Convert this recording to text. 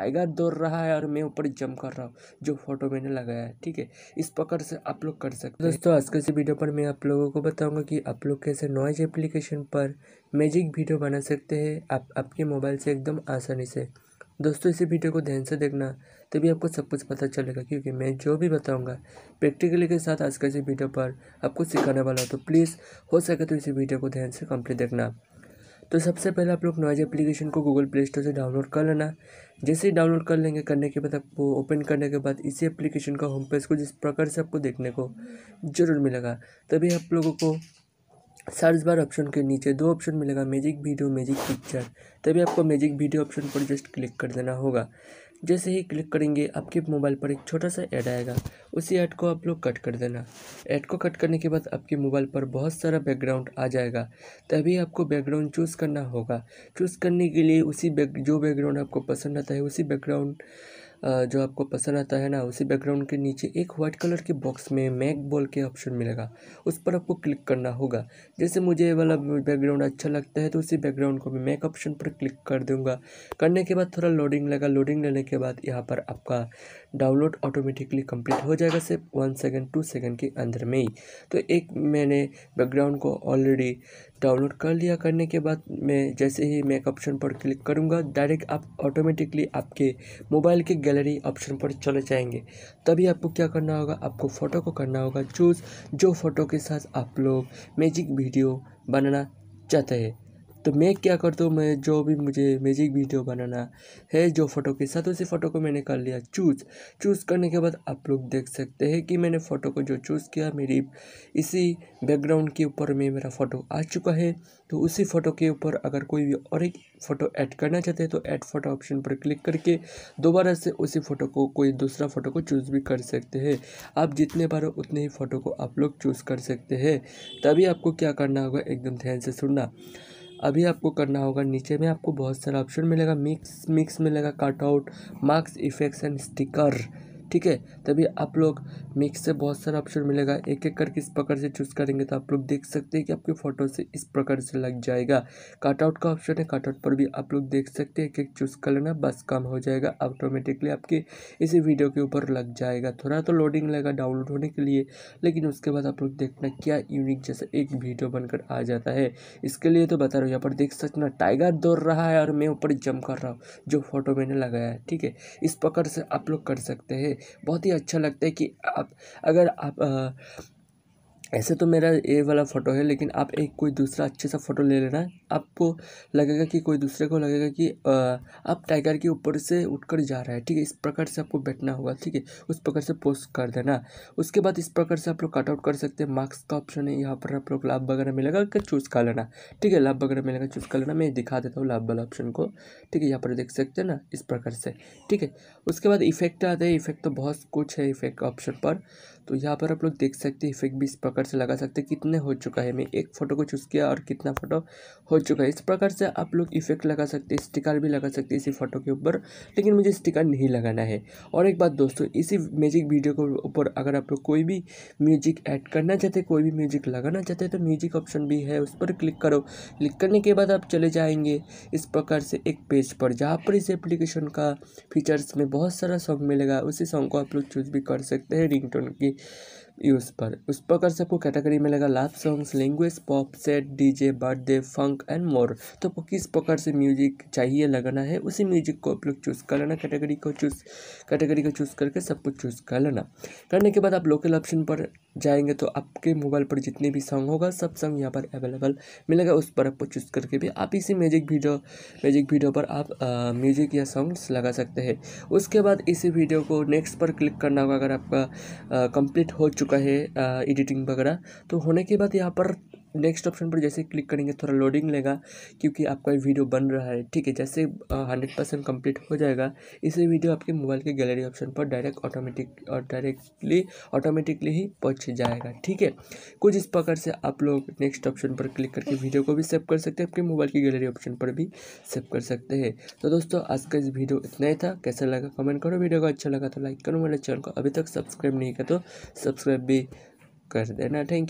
tiger दौड़ रहा है और मैं ऊपर जंप कर रहा हूँ जो फोटो मैंने लगाया है ठीक है इस पकड़ से आप लोग कर सकते हैं दोस्तों आज के इस वीडियो पर मैं आप लोगों को बताऊंगा कि आप लोग कैसे नॉइज एप्लीकेशन पर मैजिक वीडियो बना सकते हैं आप आपके मोबाइल से एकदम आसानी से दोस्तों इसी वीडियो को ध्यान से देखना तभी आपको सब कुछ पता चलेगा क्योंकि मैं जो भी बताऊंगा प्रैक्टिकली के साथ आज के इसी वीडियो पर आपको सिखाने वाला हूँ तो प्लीज़ हो सके तो इसी वीडियो को ध्यान से कंप्लीट देखना तो सबसे पहले आप लोग नॉइज़ एप्लीकेशन को गूगल प्ले स्टोर से डाउनलोड कर लेना जैसे ही डाउनलोड कर लेंगे करने के बाद आपको ओपन करने के बाद इसी एप्लीकेशन का होम पेज को जिस प्रकार से आपको देखने को ज़रूर मिलेगा तभी आप लोगों को सर्च बार ऑप्शन के नीचे दो ऑप्शन मिलेगा मैजिक वीडियो मैजिक पिक्चर तभी आपको मैजिक वीडियो ऑप्शन पर जस्ट क्लिक कर देना होगा जैसे ही क्लिक करेंगे आपके मोबाइल पर एक छोटा सा ऐड आएगा उसी ऐड को आप लोग कट कर देना ऐड को कट करने के बाद आपके मोबाइल पर बहुत सारा बैकग्राउंड आ जाएगा तभी आपको बैकग्राउंड चूज़ करना होगा चूज़ करने के लिए उसी बैक जो बैकग्राउंड आपको पसंद आता है उसी बैकग्राउंड जो आपको पसंद आता है ना उसी बैकग्राउंड के नीचे एक वाइट कलर के बॉक्स में मैक बॉल के ऑप्शन मिलेगा उस पर आपको क्लिक करना होगा जैसे मुझे ये वाला बैकग्राउंड अच्छा लगता है तो उसी बैकग्राउंड को मैं मैक ऑप्शन पर क्लिक कर दूँगा करने के बाद थोड़ा लोडिंग लगा लोडिंग लेने के बाद यहाँ पर आपका डाउनलोड ऑटोमेटिकली कंप्लीट हो जाएगा सिर्फ वन सेकेंड टू सेकेंड के अंदर में ही तो एक मैंने बैकग्राउंड को ऑलरेडी डाउनलोड कर लिया करने के बाद मैं जैसे ही मैं ऑप्शन पर क्लिक करूँगा डायरेक्ट आप ऑटोमेटिकली आपके मोबाइल के गैलरी ऑप्शन पर चले जाएंगे तभी आपको क्या करना होगा आपको फ़ोटो को करना होगा चूज़ जो फ़ोटो के साथ आप लोग मैजिक वीडियो बनाना चाहते हैं तो मैं क्या करता हूँ मैं जो भी मुझे म्यूजिक वीडियो बनाना है जो फ़ोटो के साथ उसी फ़ोटो को मैंने कर लिया चूज़ चूज़ करने के बाद आप लोग देख सकते हैं कि मैंने फ़ोटो को जो चूज़ किया मेरी इसी बैकग्राउंड के ऊपर में मेरा फ़ोटो आ चुका है तो उसी फ़ोटो के ऊपर अगर कोई भी और एक फ़ोटो ऐड करना चाहते हैं तो ऐड फ़ोटो ऑप्शन पर क्लिक करके दोबारा से उसी फ़ोटो को कोई दूसरा फ़ोटो को चूज़ भी कर सकते हैं आप जितने बार उतने ही फ़ोटो को आप लोग चूज़ कर सकते हैं तभी आपको क्या करना होगा एकदम ध्यान से सुनना अभी आपको करना होगा नीचे में आपको बहुत सारा ऑप्शन मिलेगा मिक्स मिक्स मिलेगा cutout marks effects and sticker ठीक है तभी आप लोग मिक्स से बहुत सारा ऑप्शन मिलेगा एक एक करके इस प्रकार से चूज़ करेंगे तो आप लोग देख सकते हैं कि आपकी फ़ोटो से इस प्रकार से लग जाएगा कटआउट का ऑप्शन है कटआउट पर भी आप लोग देख सकते हैं एक एक चूज़ कर लेना बस काम हो जाएगा ऑटोमेटिकली आपके इसी वीडियो के ऊपर लग जाएगा थोड़ा तो लोडिंग लगेगा डाउनलोड होने के लिए लेकिन उसके बाद आप लोग देखना क्या यूनिक जैसा एक वीडियो बनकर आ जाता है इसके लिए तो बता रहा हूँ यहाँ पर देख सकते ना टाइगर दौड़ रहा है और मैं ऊपर जम कर रहा हूँ जो फ़ोटो मैंने लगाया है ठीक है इस प्रकार से आप लोग कर सकते हैं बहुत ही अच्छा लगता है कि आप अगर आप ऐसे तो मेरा ये वाला फ़ोटो है लेकिन आप एक कोई दूसरा अच्छे सा फ़ोटो ले लेना आपको लगेगा कि कोई दूसरे को लगेगा कि आप टाइगर के ऊपर से उठकर जा रहा है ठीक है इस प्रकार से आपको बैठना होगा ठीक है उस प्रकार से पोस्ट कर देना उसके बाद इस प्रकार से आप लोग कटआउट कर सकते हैं मार्क्स का ऑप्शन है यहाँ पर आप लोग लाभ वगैरह मिलेगा कि चूज़ कर लेना ठीक है लाभ वगैरह मिलेगा चूज़ कर लेना मैं दिखा देता हूँ लाभ वाला ऑप्शन को ठीक है यहाँ पर देख सकते हैं ना इस प्रकार से ठीक है उसके बाद इफेक्ट आते हैं इफेक्ट तो बहुत कुछ है इफेक्ट ऑप्शन पर तो यहाँ पर आप लोग देख सकते हैं इफेक्ट भी इस प्रकार प्रकार से लगा सकते हैं कितने हो चुका है मैं एक फ़ोटो को चूज़ किया और कितना फ़ोटो हो चुका है इस प्रकार से आप लोग इफेक्ट लगा सकते हैं स्टिकर भी लगा सकते हैं इसी फ़ोटो के ऊपर लेकिन मुझे स्टिकर नहीं लगाना है और एक बात दोस्तों इसी म्यूजिक वीडियो के ऊपर अगर आप लोग कोई भी म्यूजिक ऐड करना चाहते कोई भी म्यूजिक लगाना चाहते तो म्यूजिक ऑप्शन भी है उस पर क्लिक करो क्लिक करने के बाद आप चले जाएंगे इस प्रकार से एक पेज पर जहाँ पर इस एप्लीकेशन का फीचर्स में बहुत सारा सॉन्ग मिलेगा उसी सॉन्ग को आप लोग चूज़ भी कर सकते हैं रिंगटोन की यूज़ पर उस से सबको कैटेगरी में लगा love songs language pop set DJ birthday funk and more तो आपको किस प्रकार से म्यूजिक चाहिए लगाना है उसी म्यूजिक को आप लोग चूज़ कर लेना कैटेगरी को चूज़ कैटेगरी को चूज़ करके सब कुछ चूज़ कर लेना करने के बाद आप लोकल ऑप्शन पर जाएंगे तो आपके मोबाइल पर जितने भी सॉन्ग होगा सब सॉन्ग यहाँ पर अवेलेबल मिलेगा उस पर आपको चूज़ करके भी आप इसी म्यूजिक वीडियो म्यूजिक वीडियो पर आप म्यूजिक या सॉन्ग्स लगा सकते हैं उसके बाद इसी वीडियो को नेक्स्ट पर क्लिक करना होगा अगर आपका कंप्लीट हो चुका है एडिटिंग वगैरह तो होने के बाद यहाँ पर नेक्स्ट ऑप्शन पर जैसे क्लिक करेंगे थोड़ा लोडिंग लेगा क्योंकि आपका वीडियो बन रहा है ठीक है जैसे हंड्रेड परसेंट कम्प्लीट हो जाएगा इसे वीडियो आपके मोबाइल के गैलरी ऑप्शन पर डायरेक्ट ऑटोमेटिक और डायरेक्टली ऑटोमेटिकली ही पहुंच जाएगा ठीक है कुछ इस प्रकार से आप लोग नेक्स्ट ऑप्शन पर क्लिक करके वीडियो को भी सेव कर सकते हैं आपके मोबाइल की गैलरी ऑप्शन पर भी सेव कर सकते हैं तो दोस्तों आज का इस वीडियो इतना ही था कैसा लगा कमेंट करो वीडियो को अच्छा लगा तो लाइक करो मेरे चैनल को अभी तक सब्सक्राइब नहीं किया तो सब्सक्राइब भी कर देना थैंक यू